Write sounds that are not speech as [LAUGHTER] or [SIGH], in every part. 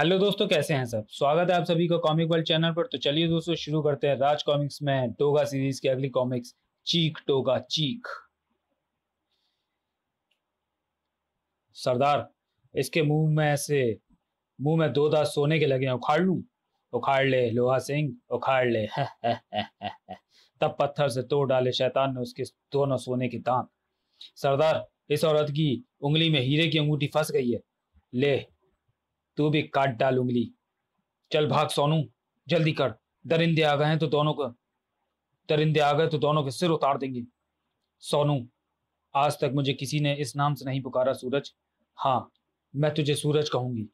hello दोस्तों कैसे हैं सब स्वागत है आप सभी का कॉमिक वर्ल्ड चैनल पर तो चलिए दोस्तों शुरू करते हैं राज कॉमिक्स में टोगा सीरीज की अगली कॉमिक्स चीख टोगा चीख सरदार इसके मुंह में से मुंह में दो दांत सोने के लगे हैं उखाड़ लू उखाड़ ले लोहा सिंह उखाड़ ले है, है, है, तब पत्थर से तोड़ डाले शैतान ने उसके दोनों सोने के दांत सरदार इस औरत की उंगली में हीरे की अंगूठी फंस गई है ले तो भी काट डाल उंगली चल भाग सोनू जल्दी कर दरिंदे आ गए हैं तो दोनों का दरिंदे आ गए तो दोनों के सिर उतार देंगे सोनू आज तक मुझे किसी ने इस नाम से नहीं पुकारा सूरज हाँ मैं तुझे सूरज कहूंगी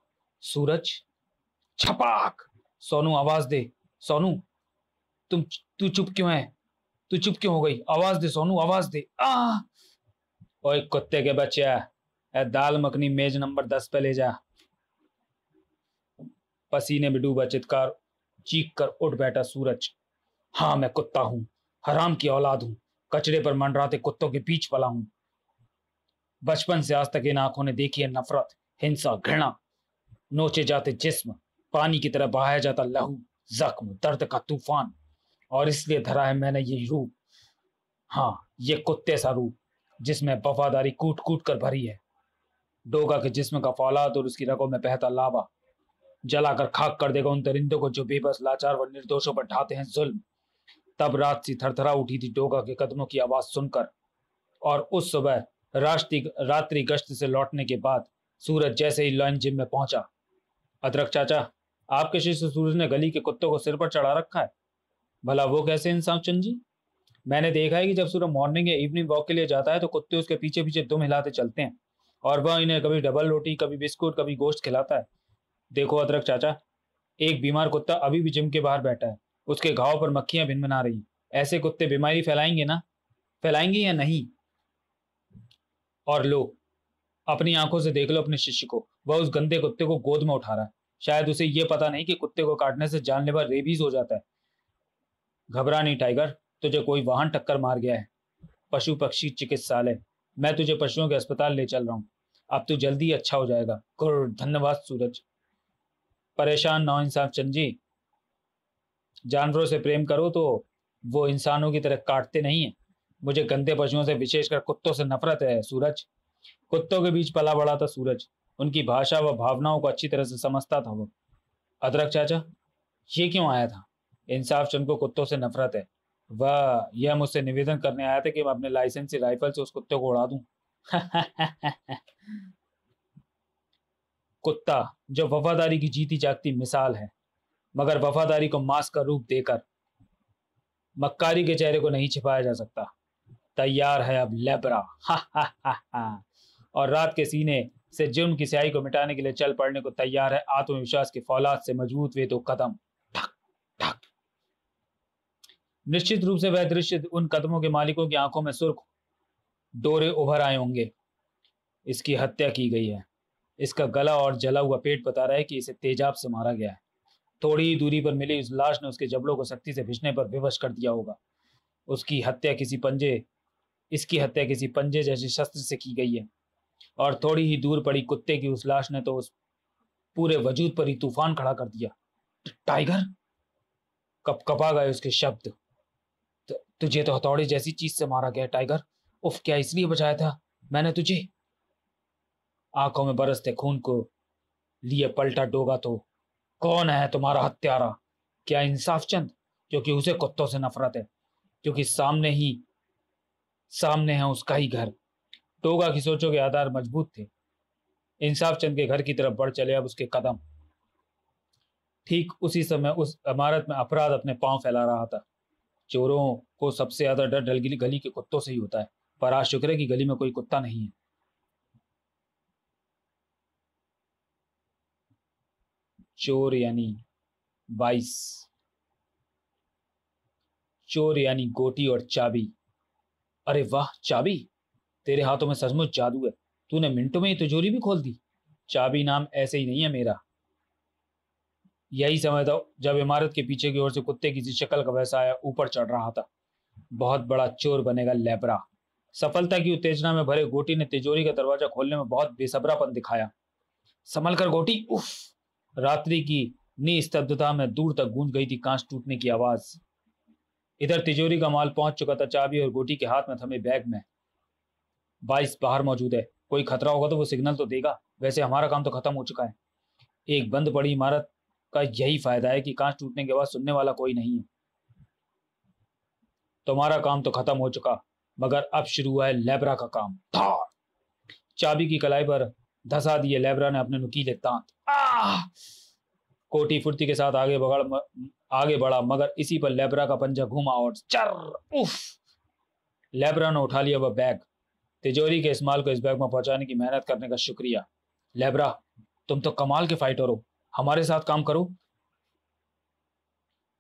सूरज छपाक सोनू आवाज दे सोनू तुम तू चुप क्यों है तू चुप क्यों हो गई आवाज दे सोनू आवाज दे आ ओए कुत्ते के बच्चे दाल मखनी मेज नंबर दस पे ले जा पसीने में डूबा चित्कार चीख कर उठ बैठा सूरज हाँ मैं कुत्ता हूं हराम की औलाद हूं कचरे पर मंडराते कुत्तों के बीच पला हूं बचपन से आज तक इन आंखों ने देखी है नफरत हिंसा घृणा नोचे जाते जिस्म पानी की तरह बहाया जाता लहू जख्म दर्द का तूफान और इसलिए धरा है मैंने ये रूप हाँ ये कुत्ते सा रूप जिसमें वफादारी कूट कूट कर भरी है डोगा के जिस्म का फौलाद और उसकी रगों में बहता लावा जलाकर खाक कर देगा उन दरिंदों को जो बेबस लाचार व निर्दोषों पर ढाते हैं जुल्म तब रात सी थरथरा उठी थी डोगा के कदमों की आवाज सुनकर और उस सुबह राष्ट्रीय रात्रि गश्त से लौटने के बाद सूरज जैसे ही लॉइन जिम में पहुंचा अदरक चाचा आपके शिष्य सूरज ने गली के कुत्तों को सिर पर चढ़ा रखा है भला वो कैसे इंसान चंद जी मैंने देखा है कि जब सूरज मॉर्निंग या इवनिंग वॉक के लिए जाता है तो कुत्ते उसके पीछे पीछे दुम हिलाते चलते हैं और वह इन्हें कभी डबल रोटी कभी बिस्कुट कभी गोश्त खिलाता है देखो अदरक चाचा एक बीमार कुत्ता अभी भी जिम के बाहर बैठा है उसके घाव पर मक्खियां बना रही ऐसे कुत्ते बीमारी फैलाएंगे ना फैलाएंगे या नहीं और लो अपनी आंखों से देख लो अपने शिष्य को वह उस गंदे कुत्ते को गोद में उठा रहा है शायद उसे यह पता नहीं कि कुत्ते को काटने से जानलेवा रेबीज हो जाता है घबरा नहीं टाइगर तुझे कोई वाहन टक्कर मार गया है पशु पक्षी चिकित्सालय मैं तुझे पशुओं के अस्पताल ले चल रहा हूँ अब तू तो जल्दी अच्छा हो जाएगा गुड धन्यवाद सूरज परेशान ना इंसाफ इंसान चंद जी जानवरों से प्रेम करो तो वो इंसानों की तरह काटते नहीं है मुझे गंदे पशुओं से विशेषकर कुत्तों से नफरत है सूरज कुत्तों के बीच पला बड़ा था सूरज उनकी भाषा व भावनाओं को अच्छी तरह से समझता था वो अदरक चाचा ये क्यों आया था इंसाफ चंद को कुत्तों से नफरत है वह यह मुझसे निवेदन करने आया था कि मैं अपने लाइसेंसी राइफल से उस कुत्ते को उड़ा दूं [LAUGHS] कुत्ता जो वफादारी की जीती जागती मिसाल है मगर वफादारी को मास्क का रूप देकर मक्कारी के चेहरे को नहीं छिपाया जा सकता तैयार है अब लेबरा हा हा हा हा और रात के सीने से जुर्म की स्याही को मिटाने के लिए चल पड़ने को तैयार है आत्मविश्वास की फौलाद से मजबूत हुए तो कदम निश्चित रूप से वह दृश्य उन कदमों के मालिकों की आंखों में सुर्ख डोरे उभर आए होंगे इसकी हत्या की गई है इसका गला और जला हुआ पेट बता रहा है कि इसे तेजाब से मारा गया है थोड़ी ही दूरी पर मिली उस लाश ने उसके जबड़ों को सख्ती से भिजने पर विवश कर दिया होगा उसकी हत्या किसी पंजे इसकी हत्या किसी पंजे जैसे शस्त्र से की गई है और थोड़ी ही दूर पड़ी कुत्ते की उस लाश ने तो उस पूरे वजूद पर ही तूफान खड़ा कर दिया टाइगर कप कपा गए उसके शब्द तुझे तो हथौड़े जैसी चीज से मारा गया टाइगर उफ क्या इसलिए बचाया था मैंने तुझे आंखों में बरसते खून को लिए पलटा डोगा तो कौन है तुम्हारा हत्यारा क्या इंसाफ चंद क्योंकि उसे कुत्तों से नफरत है क्योंकि सामने ही सामने है उसका ही घर टोगा की सोचों के आधार मजबूत थे इंसाफ चंद के घर की तरफ बढ़ चले अब उसके कदम ठीक उसी समय उस इमारत में अपराध अपने पांव फैला रहा था चोरों को सबसे ज्यादा डर ढलगिली गली के कुत्तों से ही होता है पर आज शुक्र की गली में कोई कुत्ता नहीं है चोर यानी बाईस चोर यानी गोटी और चाबी अरे वाह चाबी तेरे हाथों में सचमुच जादू है तूने मिनटों में ही तिजोरी भी खोल दी चाबी नाम ऐसे ही नहीं है मेरा यही समय था जब इमारत के पीछे की ओर से कुत्ते की शक्ल का वैसा आया ऊपर चढ़ रहा था बहुत बड़ा चोर बनेगा लेबरा सफलता की उत्तेजना में भरे गोटी ने तिजोरी का दरवाजा खोलने में बहुत बेसब्रापन दिखाया संभल कर गोटी उफ रात्रि की निस्तब्धता में दूर तक गूंज गई थी कांच टूटने की आवाज इधर तिजोरी का माल पहुंच चुका था चाबी और गोटी के हाथ में थमे बैग में बाईस बाहर मौजूद है कोई खतरा होगा तो वो सिग्नल तो देगा वैसे हमारा काम तो खत्म हो चुका है एक बंद पड़ी इमारत का यही फायदा है कि कांच टूटने के बाद सुनने वाला कोई नहीं है तुम्हारा काम तो खत्म हो चुका मगर अब शुरू हुआ है लेबरा का काम चाबी की कलाई पर धसा दिए लेबरा ने अपने नुकीले दांत कोटी फुर्ती के साथ आगे बगड़ आगे बढ़ा मगर इसी पर लेबरा का पंजा घूमा और चर उफ लेब्रा ने उठा लिया वह बैग तिजोरी के इस्तेमाल को इस बैग में पहुंचाने की मेहनत करने का शुक्रिया लेब्रा तुम तो कमाल के फाइटर हो हमारे साथ काम करो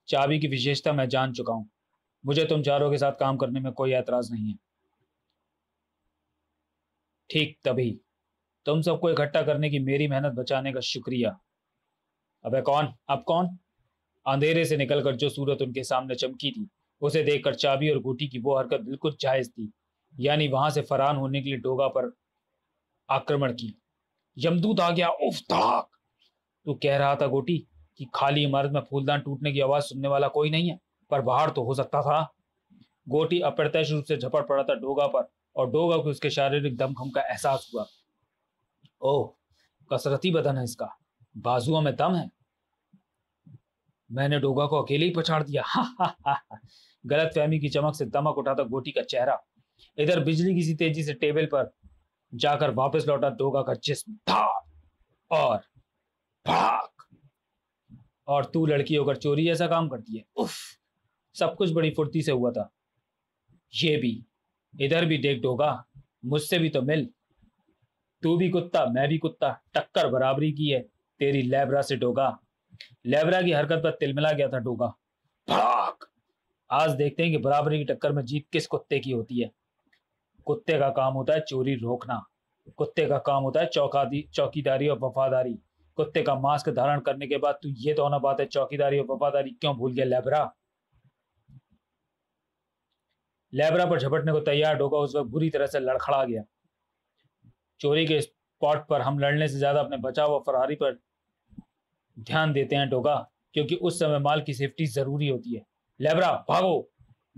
चाबी की विशेषता मैं जान चुका हूं मुझे तुम चारों के साथ काम करने में कोई एतराज नहीं है ठीक तभी तुम सबको इकट्ठा करने की मेरी मेहनत बचाने का शुक्रिया अब कौन अब कौन अंधेरे से निकलकर जो सूरत उनके सामने चमकी थी उसे देखकर चाबी और गोटी की वो हरकत बिल्कुल जायज थी यानी वहां से फरान होने के लिए डोगा पर आक्रमण की यमदूत आ गया उफ धाक तू कह रहा था गोटी कि खाली इमारत में फूलदान टूटने की आवाज सुनने वाला कोई नहीं है पर बाहर तो हो सकता था गोटी अप्रत्यक्ष रूप से झपट पड़ा था डोगा पर और डोगा को उसके शारीरिक दमखम का एहसास हुआ ओह कसरती बदन है इसका बाजुओं में दम है मैंने डोगा को अकेले ही पछाड़ दिया हा हा हा हा गलत फहमी की चमक से दमक उठाता गोटी का चेहरा इधर बिजली किसी तेजी से टेबल पर जाकर वापस लौटा डोगा का जिसम धार और भाग और तू लड़की होकर चोरी जैसा काम करती है उफ सब कुछ बड़ी फुर्ती से हुआ था ये भी इधर भी देख डोगा मुझसे भी तो मिल तू भी कुत्ता मैं भी कुत्ता टक्कर बराबरी की है तेरी लेबरा से डोगा लेबरा की हरकत पर तिलमिला गया था डोगा भाग आज देखते हैं कि बराबरी की टक्कर में जीत किस कुत्ते की होती है कुत्ते का काम होता है चोरी रोकना कुत्ते का काम होता है चौकादी चौकीदारी और वफादारी कुत्ते का मास्क धारण करने के बाद तू ये तो होना बात है चौकीदारी और वफादारी क्यों भूल गया लेबरा लेबरा पर झपटने को तैयार डोगा उस वक्त बुरी तरह से लड़खड़ा गया चोरी के स्पॉट पर हम लड़ने से ज़्यादा अपने बचाव और फरारी पर ध्यान देते हैं डोगा क्योंकि उस समय माल की सेफ्टी ज़रूरी होती है लेबरा भागो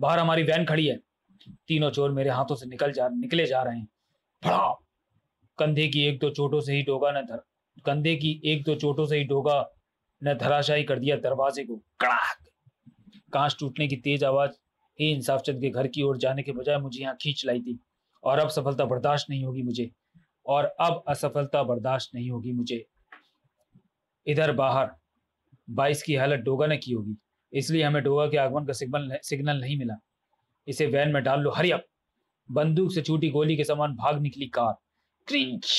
बाहर हमारी वैन खड़ी है तीनों चोर मेरे हाथों से निकल जा निकले जा रहे हैं फड़ा कंधे की एक दो चोटों से ही डोगा ने धर कंधे की एक दो चोटों से ही डोगा ने धराशाई कर दिया दरवाजे को कड़ाक कांच टूटने की तेज आवाज ही इंसाफ चंद के घर की ओर जाने के बजाय मुझे यहाँ खींच लाई थी और अब सफलता बर्दाश्त नहीं होगी मुझे और अब असफलता बर्दाश्त नहीं होगी मुझे इधर बाहर बाइस की हालत डोगा ने की होगी इसलिए हमें डोगा के आगमन का सिग्नल सिग्नल नहीं मिला इसे वैन में डाल लो हरियप बंदूक से छूटी गोली के समान भाग निकली कार क्रिंच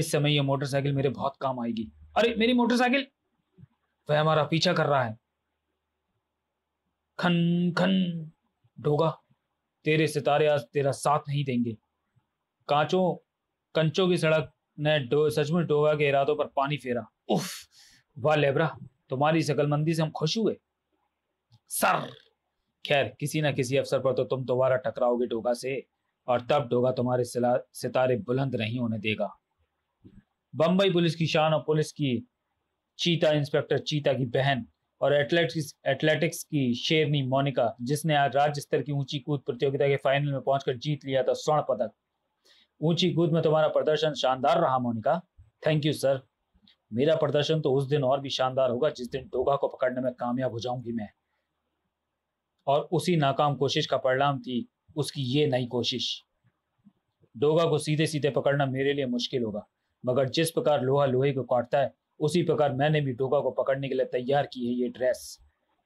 इस समय यह मोटरसाइकिल मेरे बहुत काम आएगी अरे मेरी मोटरसाइकिल वह हमारा पीछा कर रहा है खन खन डोगा तेरे सितारे आज तेरा साथ नहीं देंगे कांचों कंचों की सड़क ने सचमुच डोगा के इरादों पर पानी फेरा उफ वाह लेबरा तुम्हारी शकलमंदी से हम खुश हुए सर खैर किसी ना किसी अवसर पर तो तुम दोबारा टकराओगे डोगा से और तब डोगा तुम्हारे सितारे बुलंद नहीं होने देगा बम्बई पुलिस की शान और पुलिस की चीता इंस्पेक्टर चीता की बहन और एथलेटिक्स एथलेटिक्स की शेरनी मोनिका जिसने आज राज्य स्तर की ऊंची कूद प्रतियोगिता के फाइनल में पहुंचकर जीत लिया था स्वर्ण पदक ऊंची कूद में तुम्हारा प्रदर्शन शानदार रहा मोनिका थैंक यू सर मेरा प्रदर्शन तो उस दिन और भी शानदार होगा जिस दिन टोगा को पकड़ने में कामयाब हो जाऊंगी मैं और उसी नाकाम कोशिश का परिणाम थी उसकी ये नई कोशिश डोगा को सीधे सीधे पकड़ना मेरे लिए मुश्किल होगा मगर जिस प्रकार लोहा लोहे को काटता है उसी प्रकार मैंने भी डोगा को पकड़ने के लिए तैयार की है ये ड्रेस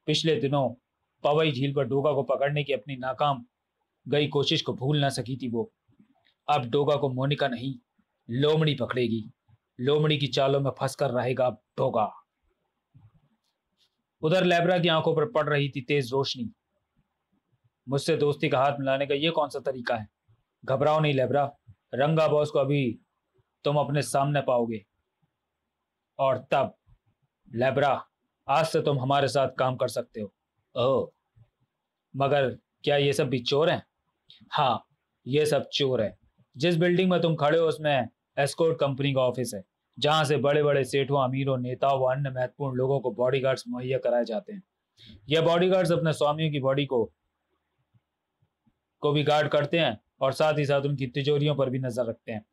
पिछले दिनों पवई झील पर डोगा को पकड़ने की अपनी नाकाम गई कोशिश को भूल ना सकी थी वो अब डोगा को मोनिका नहीं लोमड़ी पकड़ेगी लोमड़ी की चालों में फंसकर रहेगा अब डोगा उधर लेबरा की आंखों पर पड़ रही थी तेज रोशनी मुझसे दोस्ती का हाथ मिलाने का यह कौन सा तरीका है घबराओ नहीं लेबरा रंगा बॉस को अभी तुम अपने सामने पाओगे और तब लैब्रा आज से तुम हमारे साथ काम कर सकते हो ओह मगर क्या ये सब भी चोर हैं हाँ ये सब चोर है जिस बिल्डिंग में तुम खड़े हो उसमें एस्कोर्ट कंपनी का ऑफिस है जहां से बड़े बड़े सेठों अमीरों नेताओं व अन्य महत्वपूर्ण लोगों को बॉडीगार्ड्स मुहैया कराए जाते हैं यह बॉडीगार्ड्स अपने स्वामियों की बॉडी को को भी गार्ड करते हैं और साथ ही साथ उनकी तिजोरियों पर भी नजर रखते हैं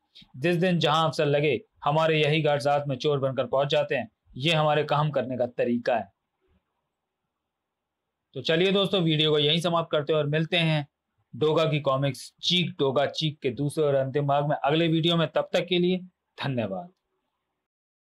जिस दिन जहां अफसर लगे हमारे यही गार्ड साथ में चोर बनकर पहुंच जाते हैं ये हमारे काम करने का तरीका है तो चलिए दोस्तों वीडियो को यहीं समाप्त करते हैं और मिलते हैं डोगा की कॉमिक्स चीक डोगा चीक के दूसरे और अंतिम भाग में अगले वीडियो में तब तक के लिए धन्यवाद